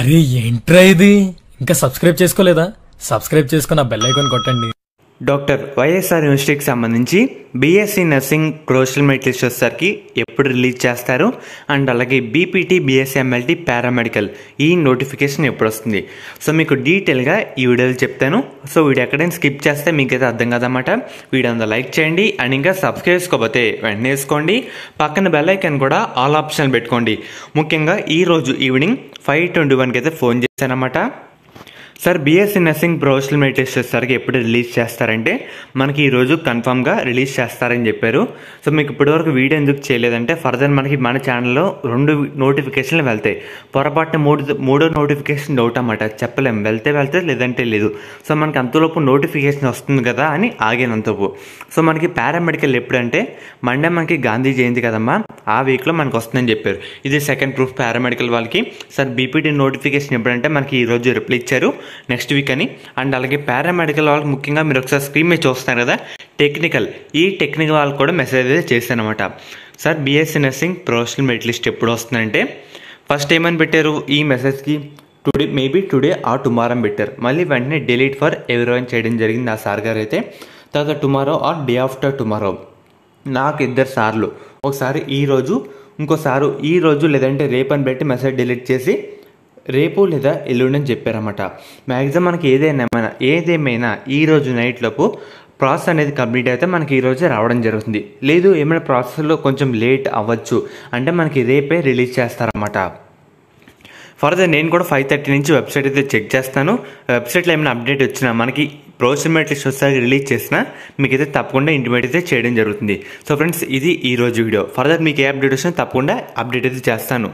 అరే ఏంట్రా ఇది ఇంకా సబ్స్క్రైబ్ చేసుకోలేదా సబ్స్క్రైబ్ చేసుకున్న బెల్ ఐకాన్ కొట్టండి డాక్టర్ వైఎస్ఆర్ యూనివర్సిటీకి సంబంధించి బీఎస్సీ నర్సింగ్ క్రోషల్ మెటీరియల్స్ సార్కి ఎప్పుడు రిలీజ్ చేస్తారు అండ్ అలాగే బీపీటీ బీఎస్సీ ఎంఎల్టీ పారామెడికల్ ఈ నోటిఫికేషన్ ఎప్పుడు వస్తుంది సో మీకు డీటెయిల్గా ఈ వీడియోలు చెప్తాను సో వీడియో ఎక్కడైనా స్కిప్ చేస్తే మీకు అయితే అర్థం కాదన్నమాట వీడియో అంతా లైక్ చేయండి అండ్ ఇంకా సబ్స్క్రైబ్ చేసుకోకపోతే వెంటనే వేసుకోండి పక్కన బెల్ కూడా ఆల్ ఆప్షన్ పెట్టుకోండి ముఖ్యంగా ఈరోజు ఈవినింగ్ ఫైవ్ ట్వంటీ వన్కి అయితే ఫోన్ చేశానమాట sir BSc nursing professional meditation సార్కి ఎప్పుడు రిలీజ్ చేస్తారంటే మనకి ఈరోజు కన్ఫామ్గా రిలీజ్ చేస్తారని చెప్పారు సో మీకు ఇప్పటివరకు వీడియో ఎందుకు చేయలేదంటే ఫర్దర్ మనకి మన ఛానల్లో రెండు నోటిఫికేషన్లు వెళ్తాయి పొరపాటున మూడు మూడో నోటిఫికేషన్ డౌట్ అన్నమాట చెప్పలేం వెళ్తే వెళ్తే లేదంటే లేదు సో మనకి అంతలోపు నోటిఫికేషన్ వస్తుంది కదా అని ఆగినంతపు సో మనకి పారామెడికల్ ఎప్పుడంటే మండే మనకి గాంధీ జయంతి కదమ్మా ఆ వీక్లో మనకు వస్తుందని చెప్పారు ఇది సెకండ్ ప్రూఫ్ పారామెడికల్ వాళ్ళకి సార్ బీపీటీ నోటిఫికేషన్ ఎప్పుడంటే మనకి ఈరోజు రిప్లై ఇచ్చారు నెక్స్ట్ వీక్ అని అండ్ అలాగే పారామెడికల్ వాళ్ళకి ముఖ్యంగా మీరు ఒకసారి స్క్రీన్ మీద చూస్తారు కదా టెక్నికల్ ఈ టెక్నికల్ వాళ్ళకి కూడా మెసేజ్ అయితే చేశానమాట sir BSc nursing professional merit list ఎప్పుడు వస్తుందంటే ఫస్ట్ ఏమని పెట్టారు ఈ మెసేజ్కి టుడే మేబీ టుడే ఆ టుమారో పెట్టారు మళ్ళీ వెంటనే డిలీట్ ఫర్ అని చేయడం జరిగింది ఆ సార్ గారు అయితే తర్వాత tomorrow or day after tomorrow నాకు ఇద్దరు సార్లు ఒకసారి ఈరోజు ఇంకోసారి ఈరోజు లేదంటే రేపని పెట్టి మెసేజ్ డిలీట్ చేసి రేపు లేదా ఎల్లుండి అని చెప్పారన్నమాట మ్యాక్సిమం మనకి ఏదైనా ఏదేమైనా ఈ రోజు నైట్లోపు ప్రాసెస్ అనేది కంప్లీట్ అయితే మనకి ఈరోజే రావడం జరుగుతుంది లేదు ఏమైనా ప్రాసెస్లో కొంచెం లేట్ అవ్వచ్చు అంటే మనకి రేపే రిలీజ్ చేస్తారన్నమాట ఫర్దర్ నేను కూడా ఫైవ్ థర్టీ నుంచి వెబ్సైట్ అయితే చెక్ చేస్తాను వెబ్సైట్లో ఏమైనా అప్డేట్ వచ్చినా మనకి ప్రోసిమేట్లీ లిస్ట్ రిలీజ్ చేసినా మీకు అయితే తప్పకుండా ఇంటిమేట్ అయితే చేయడం జరుగుతుంది సో ఫ్రెండ్స్ ఇది ఈరోజు వీడియో ఫర్దర్ మీకు ఏ అప్డేట్ వచ్చినా తప్పకుండా అప్డేట్ అయితే చేస్తాను